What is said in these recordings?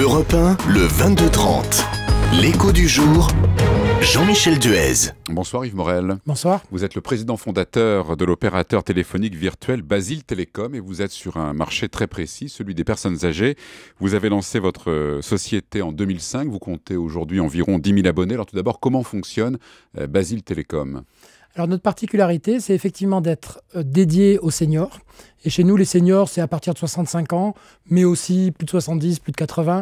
Europe 1, le 22-30. L'écho du jour. Jean-Michel Duez. Bonsoir Yves Morel. Bonsoir. Vous êtes le président fondateur de l'opérateur téléphonique virtuel Basile Télécom et vous êtes sur un marché très précis, celui des personnes âgées. Vous avez lancé votre société en 2005. Vous comptez aujourd'hui environ 10 000 abonnés. Alors tout d'abord, comment fonctionne euh, Basile Télécom alors notre particularité, c'est effectivement d'être euh, dédié aux seniors. Et chez nous, les seniors, c'est à partir de 65 ans, mais aussi plus de 70, plus de 80.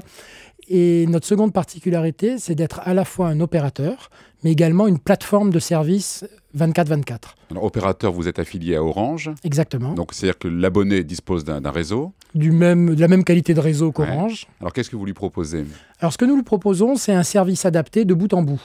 Et notre seconde particularité, c'est d'être à la fois un opérateur, mais également une plateforme de services 24-24. Alors, opérateur, vous êtes affilié à Orange. Exactement. Donc, c'est-à-dire que l'abonné dispose d'un réseau. Du même, de la même qualité de réseau qu'Orange. Alors, qu'est-ce que vous lui proposez Alors, ce que nous lui proposons, c'est un service adapté de bout en bout.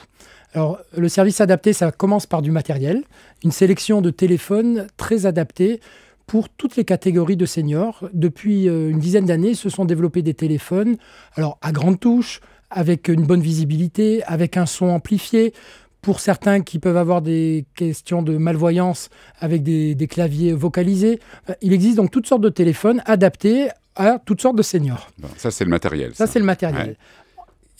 Alors, le service adapté, ça commence par du matériel, une sélection de téléphones très adaptés pour toutes les catégories de seniors. Depuis euh, une dizaine d'années, se sont développés des téléphones, alors à grande touche, avec une bonne visibilité, avec un son amplifié, pour certains qui peuvent avoir des questions de malvoyance avec des, claviers vocalisés. Euh, il existe donc toutes sortes de téléphones adaptés à toutes sortes de seniors. ça, c'est le matériel. Ça, c'est le matériel.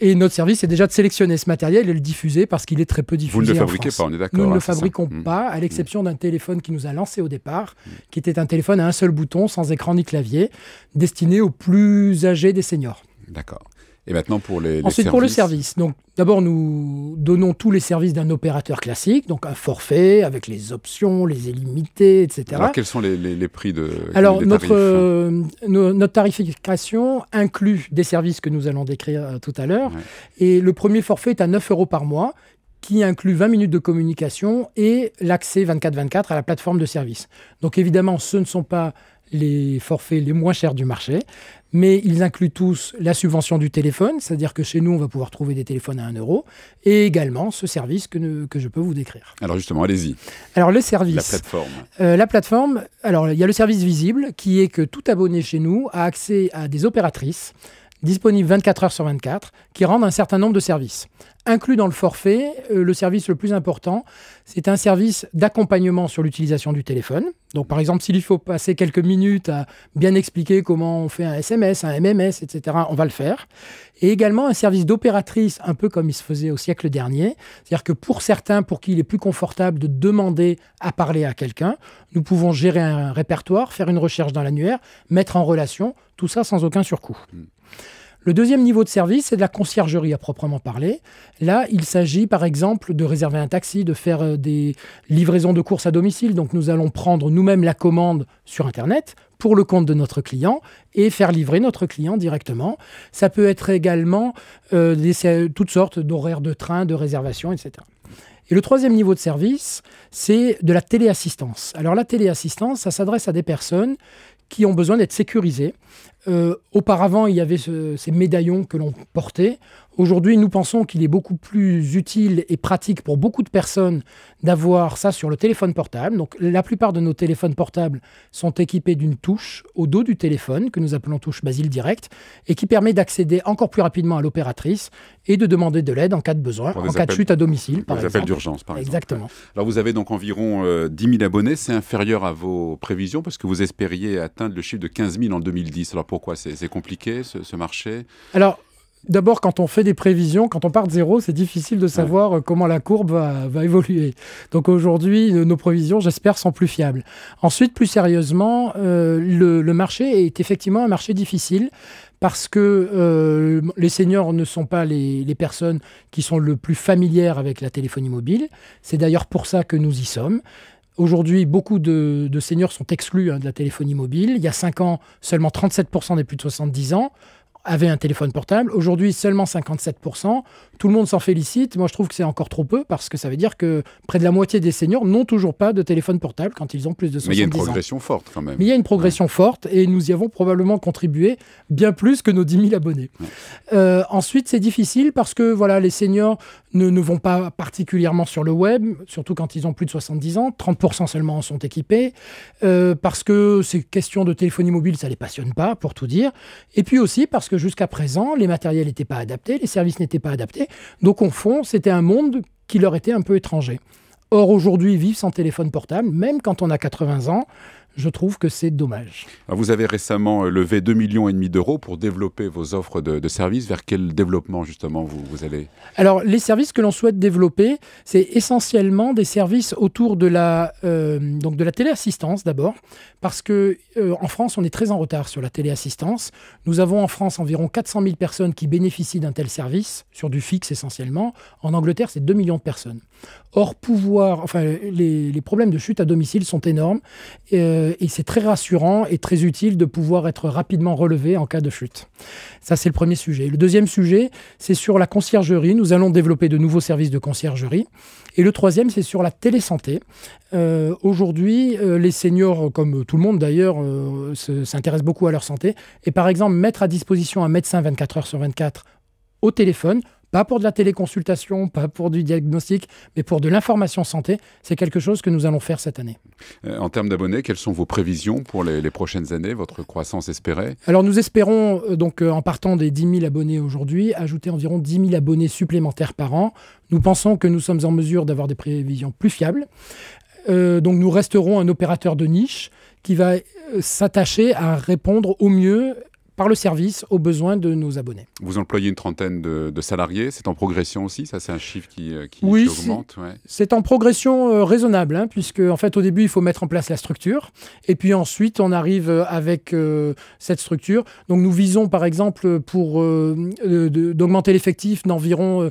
Et notre service est déjà de sélectionner ce matériel et le diffuser parce qu'il est très peu diffusé. Vous ne le fabriquez pas, on est d'accord. Nous ne hein, le fabriquons mmh. pas, à mmh. l'exception d'un téléphone qui nous a lancé au départ, mmh. qui était un téléphone à un seul bouton, sans écran ni clavier, destiné aux plus âgés des seniors. D'accord. Et maintenant pour les, services Ensuite pour le service. Donc d'abord nous donnons tous les services d'un opérateur classique, donc un forfait avec les options, les illimités, etc. Alors quels sont les, les, prix de Alors notre euh, notre tarification inclut des services que nous allons décrire euh, tout à l'heure. Et le premier forfait est à 9 euros par mois qui inclut 20 minutes de communication et l'accès 24-24 à la plateforme de service. Donc évidemment, ce ne sont pas les forfaits les moins chers du marché, mais ils incluent tous la subvention du téléphone, c'est-à-dire que chez nous, on va pouvoir trouver des téléphones à 1 euro, et également ce service que, je peux vous décrire. Alors justement, allez-y. Alors le service. La plateforme. Euh, la plateforme, alors il y a le service visible, qui est que tout abonné chez nous a accès à des opératrices disponible 24 heures sur 24, qui rendent un certain nombre de services. Inclus dans le forfait, euh, le service le plus important, c'est un service d'accompagnement sur l'utilisation du téléphone. Donc par exemple, s'il faut passer quelques minutes à bien expliquer comment on fait un SMS, un MMS, etc., on va le faire. Et également un service d'opératrice, un peu comme il se faisait au siècle dernier. C'est-à-dire que pour certains, pour qui il est plus confortable de demander à parler à quelqu'un, nous pouvons gérer un répertoire, faire une recherche dans l'annuaire, mettre en relation, tout ça sans aucun surcoût. Hmm. Le deuxième niveau de service, c'est de la conciergerie à proprement parler. Là, il s'agit par exemple de réserver un taxi, de faire euh, des livraisons de courses à domicile. Donc nous allons prendre nous-mêmes la commande sur Internet pour le compte de notre client et faire livrer notre client directement. Ça peut être également euh, toutes sortes d'horaires de train, de réservation, etc. Et le troisième niveau de service, c'est de la téléassistance. Alors la téléassistance, ça s'adresse à des personnes qui ont besoin d'être sécurisées euh, auparavant, il y avait ces médaillons que l'on portait. Aujourd'hui, nous pensons qu'il est beaucoup plus utile et pratique pour beaucoup de personnes d'avoir ça sur le téléphone portable. Donc la plupart de nos téléphones portables sont équipés d'une touche au dos du téléphone que nous appelons touche Basile Direct et qui permet d'accéder encore plus rapidement à l'opératrice et de demander de l'aide en cas de besoin, en cas de chute à domicile par exemple. appels d'urgence par Exactement. exemple. Exactement. Alors vous avez donc environ 10 euh, 000 abonnés, c'est inférieur à vos prévisions parce que vous espériez atteindre le chiffre de 15 000 en 2010. Alors pourquoi C'est compliqué ce, ce marché Alors D'abord, quand on fait des prévisions, quand on part de zéro, c'est difficile de savoir euh, comment la courbe va, évoluer. Donc aujourd'hui, euh, nos prévisions, j'espère, sont plus fiables. Ensuite, plus sérieusement, euh, le, marché est effectivement un marché difficile parce que les seniors ne sont pas les, personnes qui sont le plus familières avec la téléphonie mobile. C'est d'ailleurs pour ça que nous y sommes. Aujourd'hui, beaucoup de, seniors sont exclus hein, de la téléphonie mobile. Il y a 5 ans, seulement 37% des plus de 70 ans avaient un téléphone portable. Aujourd'hui, seulement 57%. Tout le monde s'en félicite. Moi, je trouve que c'est encore trop peu parce que ça veut dire que près de la moitié des seniors n'ont toujours pas de téléphone portable quand ils ont plus de 70 ans. Mais il y a une progression forte quand même. Mais il y a une progression forte et nous y avons probablement contribué bien plus que nos 10 000 abonnés. Euh, ensuite, c'est difficile parce que voilà, les seniors ne, ne, vont pas particulièrement sur le web, surtout quand ils ont plus de 70 ans. 30% seulement en sont équipés euh, parce que ces questions de téléphonie mobile, ça les passionne pas, pour tout dire. Et puis aussi parce que jusqu'à présent, les matériels n'étaient pas adaptés, les services n'étaient pas adaptés. Donc, au fond, c'était un monde qui leur était un peu étranger. Or, aujourd'hui, vivre sans téléphone portable, même quand on a 80 ans, je trouve que c'est dommage. Ah, vous avez récemment euh, levé 2,5 millions et demi d'euros pour développer vos offres de, services. Vers quel développement justement vous, vous allez Alors les services que l'on souhaite développer, c'est essentiellement des services autour de la, euh, donc de la téléassistance d'abord, parce que euh, en France on est très en retard sur la téléassistance. Nous avons en France environ 400 000 personnes qui bénéficient d'un tel service, sur du fixe essentiellement. En Angleterre c'est 2 millions de personnes. Or pouvoir, enfin les, problèmes de chute à domicile sont énormes et c'est très rassurant et très utile de pouvoir être rapidement relevé en cas de chute. Ça, c'est le premier sujet. Le deuxième sujet, c'est sur la conciergerie. Nous allons développer de nouveaux services de conciergerie. Et le troisième, c'est sur la télésanté. Euh, aujourd'hui, euh, les seniors, comme tout le monde d'ailleurs, euh, s'intéressent beaucoup à leur santé. Et par exemple, mettre à disposition un médecin 24 heures sur 24 au téléphone pas pour de la téléconsultation, pas pour du diagnostic, mais pour de l'information santé. C'est quelque chose que nous allons faire cette année. Euh, en termes d'abonnés, quelles sont vos prévisions pour les, prochaines années, votre croissance espérée Alors nous espérons, euh, donc euh, en partant des 10 000 abonnés aujourd'hui, ajouter environ 10 000 abonnés supplémentaires par an. Nous pensons que nous sommes en mesure d'avoir des prévisions plus fiables. donc nous resterons un opérateur de niche qui va s'attacher à répondre au mieux par le service aux besoins de nos abonnés. Vous employez une trentaine de, salariés, c'est en progression aussi, ça c'est un chiffre qui, euh, augmente Oui, c'est en progression euh, raisonnable, hein, puisque en fait au début il faut mettre en place la structure, et puis ensuite on arrive euh, avec cette structure. Donc nous visons par exemple pour d'augmenter l'effectif d'environ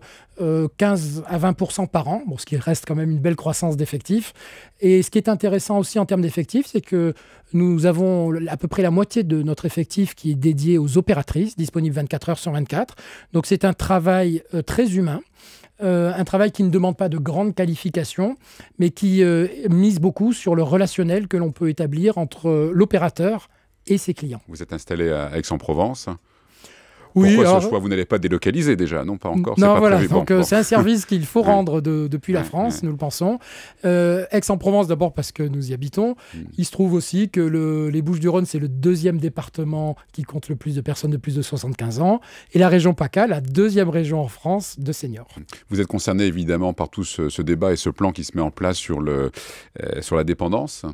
15 euh, à 20 par an, bon, ce qui reste quand même une belle croissance d'effectifs. Et ce qui est intéressant aussi en termes d'effectifs, c'est que nous avons à peu près la moitié de notre effectif qui est dédié aux opératrices, disponibles 24 heures sur 24. Donc c'est un travail euh, très humain. Euh, un travail qui ne demande pas de grandes qualifications, mais qui mise beaucoup sur le relationnel que l'on peut établir entre l'opérateur et ses clients. Vous êtes installé à Aix-en-Provence oui, Pourquoi ce choix Vous n'allez pas délocaliser déjà, non Pas encore. Non, voilà. Donc euh, c'est un service qu'il faut rendre depuis la France, nous le pensons. Euh, Aix-en-Provence d'abord parce que nous y habitons. Hmm. Il se trouve aussi que les Bouches-du-Rhône c'est le deuxième département qui compte le plus de personnes de plus de 75 ans et la région PACA, la deuxième région en France de seniors. Hmm. Vous êtes concerné évidemment par tout ce, débat et ce plan qui se met en place sur, le, euh, sur la dépendance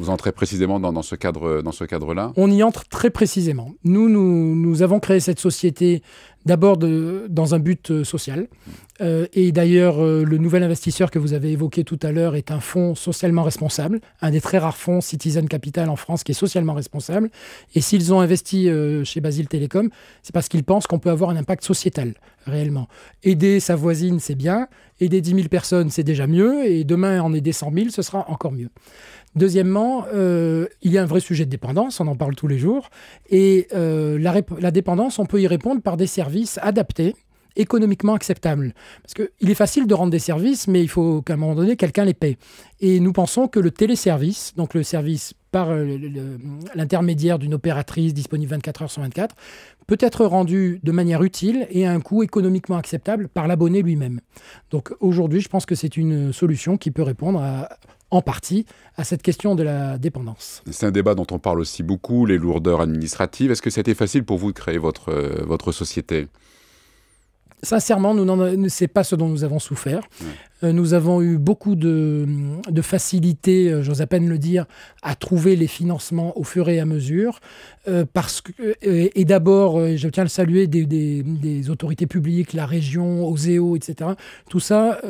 vous entrez précisément dans, ce cadre, dans ce cadre-là On y entre très précisément. Nous, nous, avons créé cette société d'abord dans un but euh, social. Euh, et d'ailleurs, euh, le nouvel investisseur que vous avez évoqué tout à l'heure est un fonds socialement responsable, un des très rares fonds Citizen Capital en France qui est socialement responsable. Et s'ils ont investi chez Basile Télécom, c'est parce qu'ils pensent qu'on peut avoir un impact sociétal réellement. Aider sa voisine, c'est bien. Aider 10 000 personnes, c'est déjà mieux. Et demain, en aider 100 000, ce sera encore mieux. Deuxièmement, euh, il y a un vrai sujet de dépendance, on en parle tous les jours, et euh, la, dépendance, on peut y répondre par des services adaptés économiquement acceptables. Parce qu'il est facile de rendre des services, mais il faut qu'à un moment donné, quelqu'un les paie. Et nous pensons que le téléservice, donc le service par euh, l'intermédiaire d'une opératrice disponible 24 h sur 24, peut être rendu de manière utile et à un coût économiquement acceptable par l'abonné lui-même. Donc aujourd'hui, je pense que c'est une solution qui peut répondre à en partie à cette question de la dépendance. C'est un débat dont on parle aussi beaucoup, les lourdeurs administratives. Est-ce que c'était facile pour vous de créer votre, euh, votre société Sincèrement, nous c'est pas ce dont nous avons souffert. Euh, nous avons eu beaucoup de, facilité, euh, j'ose à peine le dire, à trouver les financements au fur et à mesure. Euh, et, d'abord, je tiens à le saluer, des, autorités publiques, la région, OSEO, etc. Tout ça,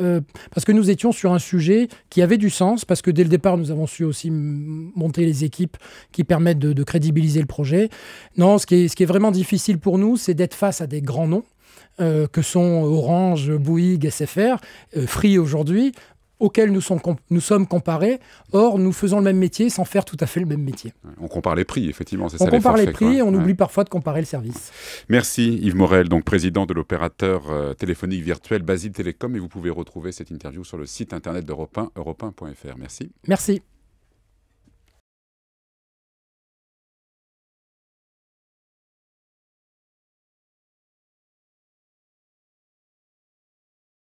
parce que nous étions sur un sujet qui avait du sens, parce que dès le départ, nous avons su aussi monter les équipes qui permettent de, crédibiliser le projet. Non, ce qui est vraiment difficile pour nous, c'est d'être face à des grands noms. Euh, que sont Orange, Bouygues, SFR, euh, Free aujourd'hui, auxquels nous, sommes comparés. Or, nous faisons le même métier sans faire tout à fait le même métier. On compare les prix, effectivement, c'est ça. On compare les, prix on oublie parfois de comparer le service. Merci Yves Morel, donc président de l'opérateur euh, téléphonique virtuel Basile Télécom. Et vous pouvez retrouver cette interview sur le site internet d'Europe 1, europe 1.fr. Merci. Merci.